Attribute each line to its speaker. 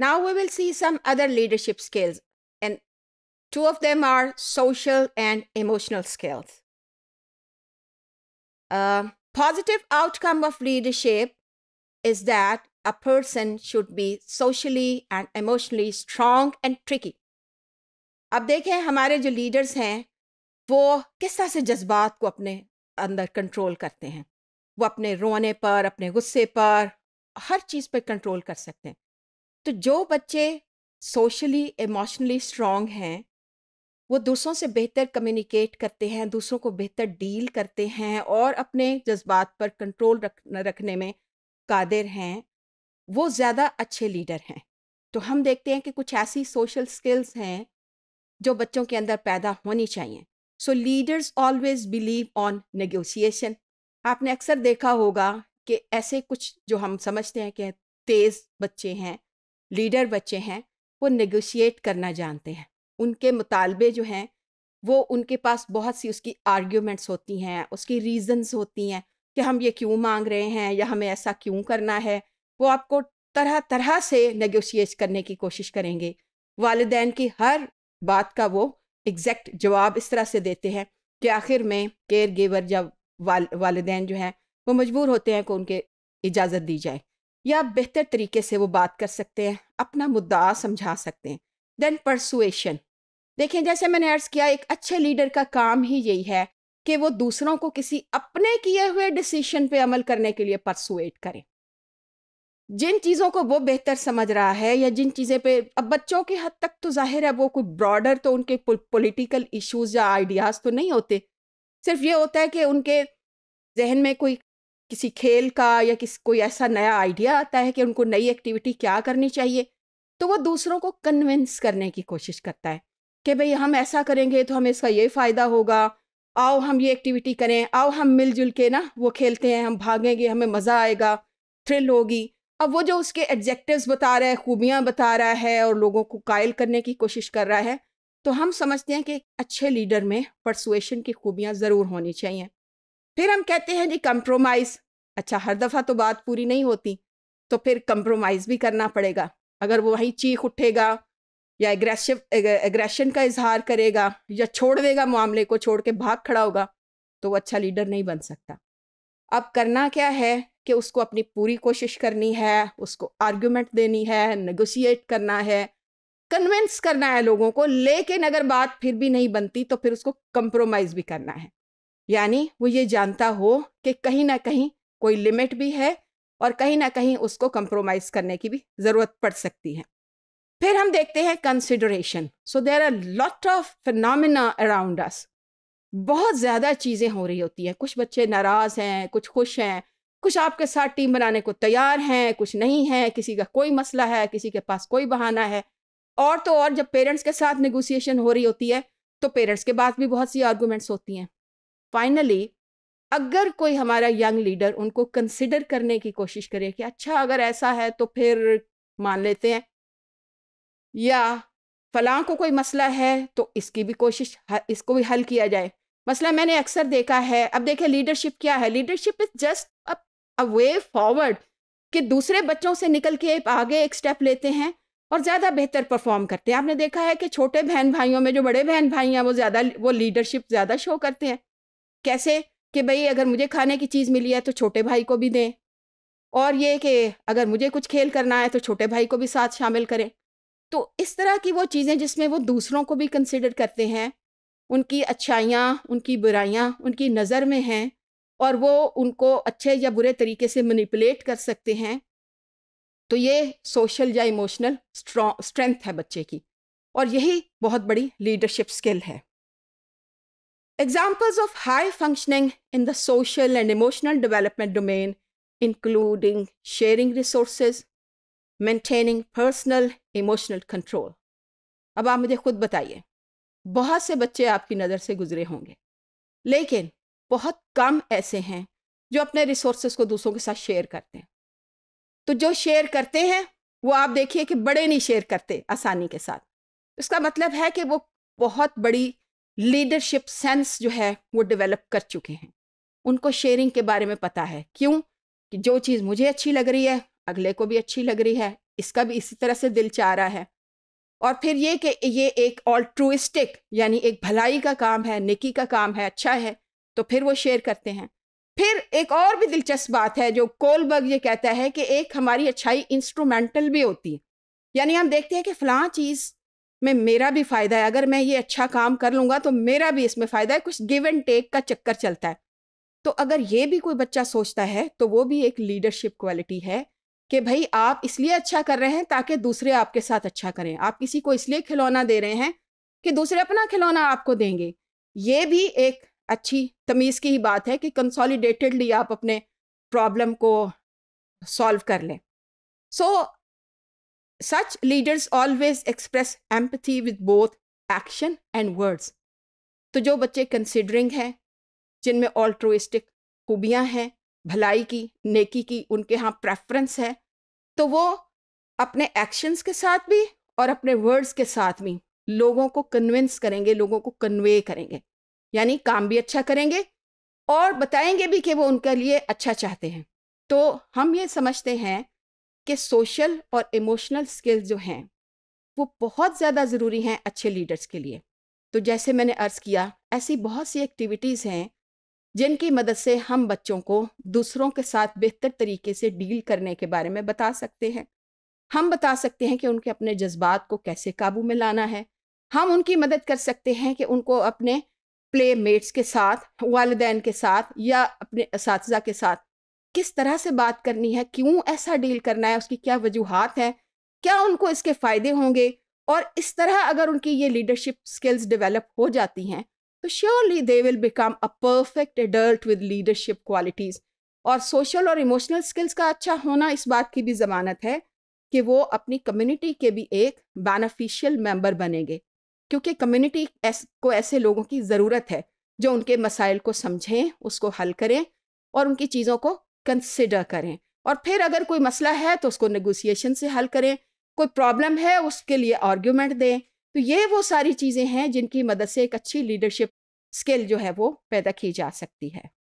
Speaker 1: Now we will see some other leadership skills, and two of them are social and emotional skills. A uh, positive outcome of leadership is that a person should be socially and emotionally strong and tricky. अब देखें हमारे जो leaders हैं वो किस तरह से जज्बात को अपने अंदर control करते हैं वो अपने रोने पर अपने गुस्से पर हर चीज़ पर control कर सकते हैं तो जो बच्चे सोशली इमोशनली स्ट्रांग हैं वो दूसरों से बेहतर कम्युनिकेट करते हैं दूसरों को बेहतर डील करते हैं और अपने जज्बात पर कंट्रोल रख रखने में कादिर हैं वो ज़्यादा अच्छे लीडर हैं तो हम देखते हैं कि कुछ ऐसी सोशल स्किल्स हैं जो बच्चों के अंदर पैदा होनी चाहिए so leaders always believe on negotiation आपने अक्सर देखा होगा कि ऐसे कुछ जो हम समझते हैं कि तेज़ बच्चे हैं लीडर बच्चे हैं वो नेगोशिएट करना जानते हैं उनके मुतालबे जो हैं वो उनके पास बहुत सी उसकी आर्ग्यूमेंट्स होती हैं उसकी रीज़न्स होती हैं कि हम ये क्यों मांग रहे हैं या हमें ऐसा क्यों करना है वो आपको तरह तरह से नेगोशिएट करने की कोशिश करेंगे वालदेन की हर बात का वो एग्जैक्ट जवाब इस तरह से देते हैं कि आखिर में केयर गिवर या वाल वालदेन जो हैं वो मजबूर होते हैं कि उनके इजाज़त दी जाए या बेहतर तरीके से वो बात कर सकते हैं अपना मुद्दा समझा सकते हैं देन परसुएशन देखें जैसे मैंने अर्ज़ किया एक अच्छे लीडर का काम ही यही है कि वो दूसरों को किसी अपने किए हुए डिसीशन पे अमल करने के लिए परसुएट करें जिन चीज़ों को वो बेहतर समझ रहा है या जिन चीज़ें पे अब बच्चों के हद तक तो जाहिर है वो कोई ब्रॉडर तो उनके पॉलिटिकल इश्यूज या आइडियाज़ तो नहीं होते सिर्फ ये होता है कि उनके जहन में कोई किसी खेल का या किसी कोई ऐसा नया आइडिया आता है कि उनको नई एक्टिविटी क्या करनी चाहिए तो वो दूसरों को कन्विंस करने की कोशिश करता है कि भाई हम ऐसा करेंगे तो हमें इसका ये फ़ायदा होगा आओ हम ये एक्टिविटी करें आओ हम मिलजुल के ना वो खेलते हैं हम भागेंगे हमें मज़ा आएगा थ्रिल होगी अब वो जो उसके एडजेक्टिव्स बता रहा है खूबियाँ बता रहा है और लोगों को कायल करने की कोशिश कर रहा है तो हम समझते हैं कि अच्छे लीडर में परसुएशन की खूबियाँ ज़रूर होनी चाहिए फिर हम कहते हैं जी कंप्रोमाइज़ अच्छा हर दफ़ा तो बात पूरी नहीं होती तो फिर कंप्रोमाइज़ भी करना पड़ेगा अगर वो वहीं चीख उठेगा या एग्रेसिव एग्रेशन का इजहार करेगा या छोड़ देगा मामले को छोड़ के भाग खड़ा होगा तो वो अच्छा लीडर नहीं बन सकता अब करना क्या है कि उसको अपनी पूरी कोशिश करनी है उसको आर्ग्यूमेंट देनी है नेगोशिएट करना है कन्विंस करना है लोगों को लेकिन अगर बात फिर भी नहीं बनती तो फिर उसको कंप्रोमाइज़ भी करना है यानी वो ये जानता हो कि कहीं ना कहीं कोई लिमिट भी है और कहीं ना कहीं उसको कंप्रोमाइज करने की भी ज़रूरत पड़ सकती है फिर हम देखते हैं consideration so there are lot of phenomena around us बहुत ज़्यादा चीज़ें हो रही होती हैं कुछ बच्चे नाराज़ हैं कुछ खुश हैं कुछ आपके साथ टीम बनाने को तैयार हैं कुछ नहीं है किसी का कोई मसला है किसी के पास कोई बहाना है और तो और जब पेरेंट्स के साथ नेगोशिएशन हो रही होती है तो पेरेंट्स के बाद भी बहुत सी आर्गूमेंट्स होती हैं फाइनली अगर कोई हमारा यंग लीडर उनको कंसिडर करने की कोशिश करे कि अच्छा अगर ऐसा है तो फिर मान लेते हैं या फलां को कोई मसला है तो इसकी भी कोशिश इसको भी हल किया जाए मसला मैंने अक्सर देखा है अब देखें लीडरशिप क्या है leadership is just a way forward कि दूसरे बच्चों से निकल के आगे एक स्टेप लेते हैं और ज़्यादा बेहतर परफॉर्म करते हैं आपने देखा है कि छोटे बहन भाइयों में जो बड़े बहन भाई हैं वो ज़्यादा वो लीडरशिप ज़्यादा शो करते हैं कैसे कि भाई अगर मुझे खाने की चीज़ मिली है तो छोटे भाई को भी दें और ये कि अगर मुझे कुछ खेल करना है तो छोटे भाई को भी साथ शामिल करें तो इस तरह की वो चीज़ें जिसमें वो दूसरों को भी कंसिडर करते हैं उनकी अच्छाइयाँ उनकी बुराइयाँ उनकी नज़र में हैं और वो उनको अच्छे या बुरे तरीके से मनीपुलेट कर सकते हैं तो ये सोशल या इमोशनल स्ट्रेंथ है बच्चे की और यही बहुत बड़ी लीडरशिप स्किल है Examples of high functioning in the social and emotional development domain, including sharing resources, maintaining personal emotional control अब आप मुझे खुद बताइए बहुत से बच्चे आपकी नज़र से गुजरे होंगे लेकिन बहुत कम ऐसे हैं जो अपने रिसोर्सेज को दूसरों के साथ शेयर करते हैं तो जो शेयर करते हैं वो आप देखिए कि बड़े नहीं शेयर करते आसानी के साथ इसका मतलब है कि वो बहुत बड़ी लीडरशिप सेंस जो है वो डेवलप कर चुके हैं उनको शेयरिंग के बारे में पता है क्यों कि जो चीज़ मुझे अच्छी लग रही है अगले को भी अच्छी लग रही है इसका भी इसी तरह से दिल चाह रहा है और फिर ये कि ये एक ऑल्ट्रुइस्टिक यानी एक भलाई का काम है निकी का काम है अच्छा है तो फिर वो शेयर करते हैं फिर एक और भी दिलचस्प बात है जो कोलबर्ग ये कहता है कि एक हमारी अच्छाई इंस्ट्रूमेंटल भी होती है यानी हम देखते हैं कि फलां चीज़ में मेरा भी फ़ायदा है अगर मैं ये अच्छा काम कर लूंगा तो मेरा भी इसमें फ़ायदा है कुछ गिव एंड टेक का चक्कर चलता है तो अगर ये भी कोई बच्चा सोचता है तो वो भी एक लीडरशिप क्वालिटी है कि भाई आप इसलिए अच्छा कर रहे हैं ताकि दूसरे आपके साथ अच्छा करें आप किसी को इसलिए खिलौना दे रहे हैं कि दूसरे अपना खिलौना आपको देंगे ये भी एक अच्छी तमीज़ की ही बात है कि कंसोलिडेटेडली आप अपने प्रॉब्लम को सॉल्व कर लें सो so, Such leaders always express empathy with both action and words. तो जो बच्चे कंसिडरिंग हैं जिनमें ऑल्ट्रोइस्टिक खूबियाँ हैं भलाई की नेकी की उनके यहाँ प्रेफरेंस है तो वो अपने एक्शंस के साथ भी और अपने वर्ड्स के साथ भी लोगों को कन्विंस करेंगे लोगों को कन्वे करेंगे यानी काम भी अच्छा करेंगे और बताएंगे भी कि वो उनके लिए अच्छा चाहते हैं तो हम ये समझते हैं आपके सोशल और इमोशनल स्किल्स जो हैं वो बहुत ज़्यादा ज़रूरी हैं अच्छे लीडर्स के लिए तो जैसे मैंने अर्ज़ किया ऐसी बहुत सी एक्टिविटीज़ हैं जिनकी मदद से हम बच्चों को दूसरों के साथ बेहतर तरीके से डील करने के बारे में बता सकते हैं हम बता सकते हैं कि उनके अपने जज्बात को कैसे काबू में लाना है हम उनकी मदद कर सकते हैं कि उनको अपने प्ले मेट्स के साथ वालदेन के साथ या अपने इस के साथ किस तरह से बात करनी है क्यों ऐसा डील करना है उसकी क्या वजूहत हैं क्या उनको इसके फ़ायदे होंगे और इस तरह अगर उनकी ये लीडरशिप स्किल्स डेवलप हो जाती हैं तो surely they will become a perfect adult with leadership qualities और सोशल और इमोशनल स्किल्स का अच्छा होना इस बात की भी ज़मानत है कि वो अपनी कम्युनिटी के भी एक बेनिफिशियल मेंबर बनेंगे क्योंकि कम्युनिटी को ऐसे लोगों की ज़रूरत है जो उनके मसाइल को समझें उसको हल करें और उनकी चीज़ों को कंसिडर करें और फिर अगर कोई मसला है तो उसको नेगोशिएशन से हल करें कोई प्रॉब्लम है उसके लिए आर्ग्यूमेंट दें तो ये वो सारी चीज़ें हैं जिनकी मदद से एक अच्छी लीडरशिप स्किल जो है वो पैदा की जा सकती है